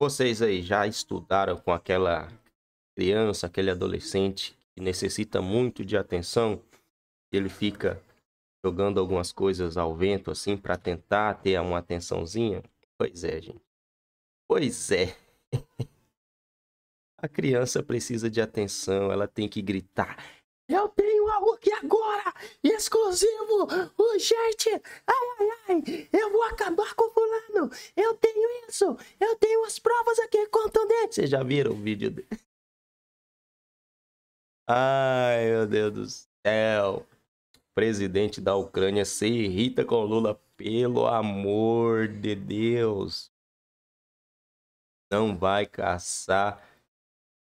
Vocês aí já estudaram com aquela criança, aquele adolescente que necessita muito de atenção? Ele fica jogando algumas coisas ao vento assim para tentar ter uma atençãozinha? Pois é, gente. Pois é. A criança precisa de atenção, ela tem que gritar. Eu tenho algo aqui agora, exclusivo, urgente. Ai, ai, ai, eu vou acabar com o fulano. Eu tenho isso! Eu tenho as provas aqui contundentes! Vocês já viram o vídeo dele? Ai, meu Deus do céu! O presidente da Ucrânia se irrita com Lula, pelo amor de Deus! Não vai caçar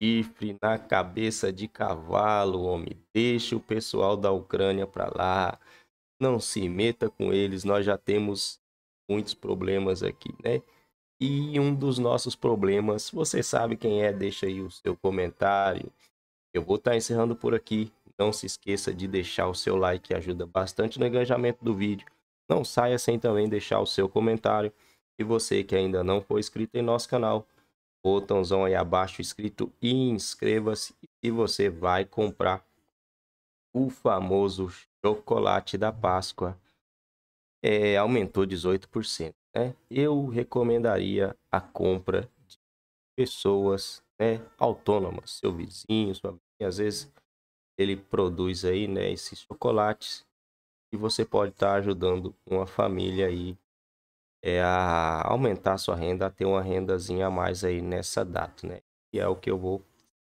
chifre na cabeça de cavalo, homem. Deixa o pessoal da Ucrânia pra lá. Não se meta com eles, nós já temos muitos problemas aqui, né? e um dos nossos problemas. Você sabe quem é, deixa aí o seu comentário. Eu vou estar tá encerrando por aqui. Não se esqueça de deixar o seu like, que ajuda bastante no engajamento do vídeo. Não saia sem também deixar o seu comentário. E você que ainda não foi inscrito em nosso canal, botãozão aí abaixo escrito inscreva-se. E você vai comprar o famoso chocolate da Páscoa. É, aumentou 18% né, eu recomendaria a compra de pessoas né, autônomas, seu vizinho, sua vizinha, às vezes ele produz aí né, esses chocolates e você pode estar tá ajudando uma família aí é, a aumentar sua renda, a ter uma rendazinha a mais aí nessa data, né? E é o que eu vou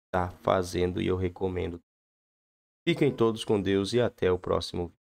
estar tá fazendo e eu recomendo. Fiquem todos com Deus e até o próximo vídeo.